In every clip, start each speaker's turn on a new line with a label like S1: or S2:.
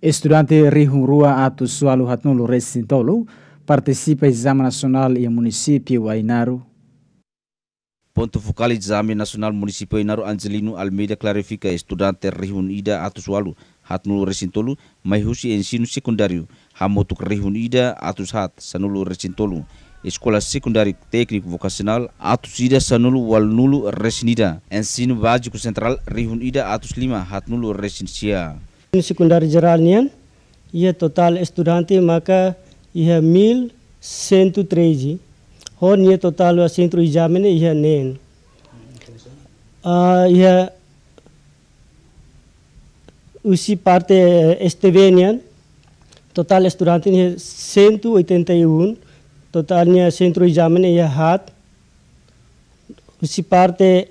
S1: Estudante Rua Ato Sualu Hatnulu resintolu, participa Exame Nacional em Município Ainaru. Ponto focal Exame Nacional Município Ainaru Angelino Almeida clarifica estudante Ida Ato Sualu Hatnulu resintolu, mas husi ensino secundário Hamotuk Rihunida Ato Hat Sanulu resintolu, Escola Secundária teknik vokasional atau sida Sanulu Walnulu Resinida Ensino Básico Sentral Rihun Ida Atos Lima Hatnulu Resinsia
S2: sekundar jeralnian यह तोताल स्टूडांति माका यह मिल सेंतु त्रेजी होन ये तोताल व सेंतु ia, यह नेन यह उसी पार्ते एस्टेवेनियन total estudiantin he ah, sentu oitentaiun totalnya centro examine ya hat usi parte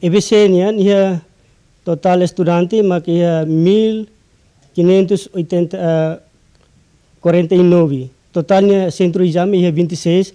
S2: ebesenian ya total estudantes maquia 1.549. Totalnya centro de exame ia 26.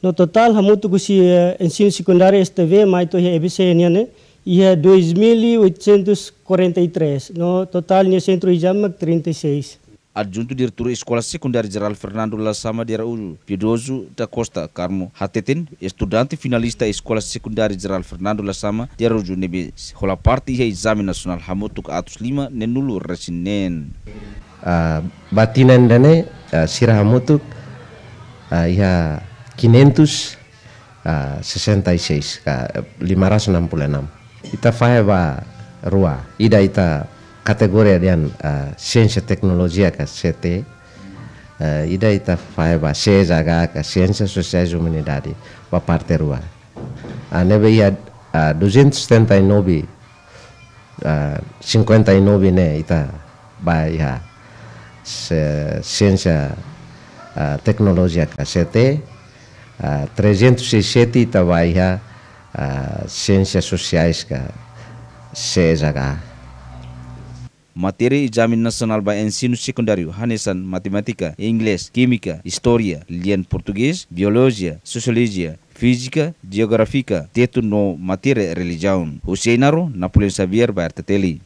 S2: No total hamutu gusi ensino secundário STV mai to ia EBC niane ia 2.843. No totalnya centro de exame 36.
S1: adjunto diretor escola secundária geral Fernando Lassama de Araújo, Piedoso da Costa Carmo Hatetin, estudante finalista escola secundária geral Fernando Lassama de Araújo nebe rola parte e exame nasional hamotuk atus
S3: lima nenulu resinen. Uh, batinan dane uh, sira hamotuk uh, ia 500 uh, 66 uh, 566 ita faeva rua ida ita Kategori yang uh, ah, ciência tecnologia ka CT uh, ah, ida ita faiba seja ga ka ciência sociais e humanidade ba parte rua a ah, nebe ia uh, uh, 59 ne ita ba ia ciência uh, tecnologia ka CT uh, 307 ita ba ia uh, ciências sociais ka CSH
S1: Materi examen nasional by ensino secundário, Hanesan, Matemática, Inglês, Química, História, Lian Português, Biologia, Sociologia, física, geográfica, teto no matéria religião. O seminário Napoleão Xavier vai arteteli.